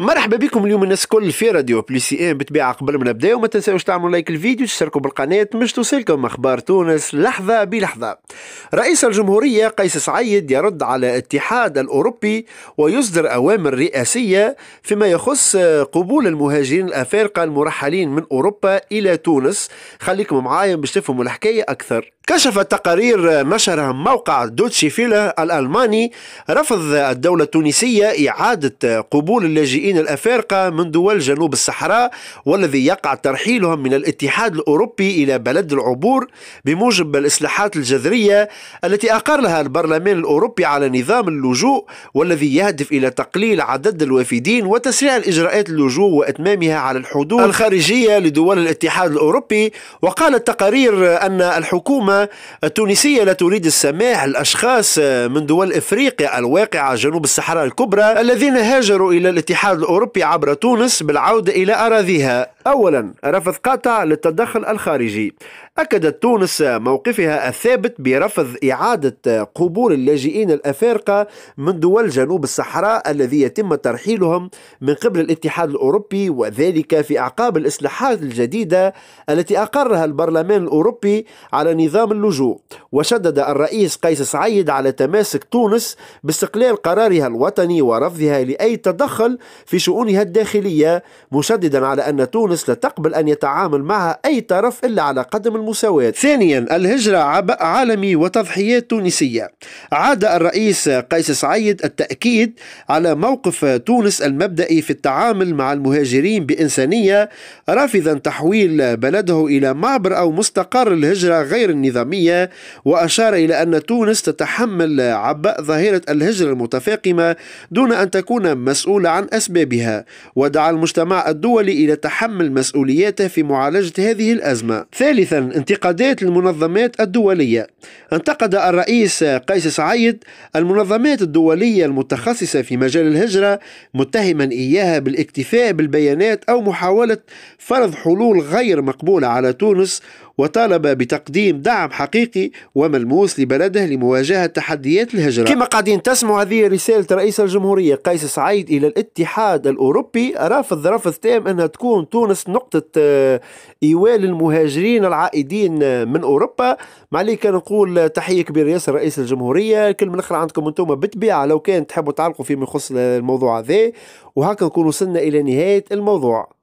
مرحبا بكم اليوم الناس الكل في راديو بليسي ان إيه، بتبيع قبل ما نبداو ما تنساوش تعملوا لايك الفيديو تشتركوا بالقناه باش توصلكم اخبار تونس لحظه بلحظه. رئيس الجمهوريه قيس سعيد يرد على الاتحاد الاوروبي ويصدر اوامر رئاسيه فيما يخص قبول المهاجرين الافارقه المرحلين من اوروبا الى تونس. خليكم معايا باش تفهموا الحكايه اكثر. كشف تقارير نشرها موقع دوتشي فيلا الألماني رفض الدولة التونسية إعادة قبول اللاجئين الأفارقة من دول جنوب الصحراء والذي يقع ترحيلهم من الاتحاد الأوروبي إلى بلد العبور بموجب الإصلاحات الجذرية التي أقر لها البرلمان الأوروبي على نظام اللجوء والذي يهدف إلى تقليل عدد الوافدين وتسريع الإجراءات اللجوء وإتمامها على الحدود الخارجية لدول الاتحاد الأوروبي وقالت تقارير أن الحكومة التونسية لا تريد السماح لأشخاص آه، من دول إفريقيا الواقعة جنوب الصحراء الكبرى الذين هاجروا إلى الاتحاد الأوروبي عبر تونس بالعودة إلى أراضيها أولا رفض قاطع للتدخل الخارجي أكدت تونس موقفها الثابت برفض إعادة آه، قبول اللاجئين الأفارقة من دول جنوب الصحراء الذي يتم ترحيلهم من قبل الاتحاد الأوروبي وذلك في أعقاب الإصلاحات الجديدة التي أقرها البرلمان الأوروبي على نظام نظام اللجوء وشدد الرئيس قيس سعيد على تماسك تونس باستقلال قرارها الوطني ورفضها لأي تدخل في شؤونها الداخلية مشددا على أن تونس لا تقبل أن يتعامل معها أي طرف إلا على قدم المساواة ثانيا الهجرة عبء عالمي وتضحيات تونسية عاد الرئيس قيس سعيد التأكيد على موقف تونس المبدئي في التعامل مع المهاجرين بإنسانية رافضا تحويل بلده إلى معبر أو مستقر الهجرة غير النظام النظامية وأشار إلى أن تونس تتحمل عبء ظاهرة الهجرة المتفاقمة دون أن تكون مسؤولة عن أسبابها ودعا المجتمع الدولي إلى تحمل مسؤولياته في معالجة هذه الأزمة ثالثا انتقادات المنظمات الدولية انتقد الرئيس قيس سعيد المنظمات الدولية المتخصصة في مجال الهجرة متهما إياها بالاكتفاء بالبيانات أو محاولة فرض حلول غير مقبولة على تونس وطالب بتقديم دعم حقيقي وملموس لبلده لمواجهة تحديات الهجرة كما قاعدين تسمعوا هذه رسالة رئيس الجمهورية قيس سعيد إلى الاتحاد الأوروبي رافض رفض تام أنها تكون تونس نقطة آه، إيواء للمهاجرين العائدين آه، من أوروبا ما عليك كان نقول تحية كبيرة ياسر رئيس الجمهورية كل من عندكم أنتم بالطبيعة لو كان تحبوا تعلقوا فيما يخص الموضوع هذا وهكا نكون وصلنا إلى نهاية الموضوع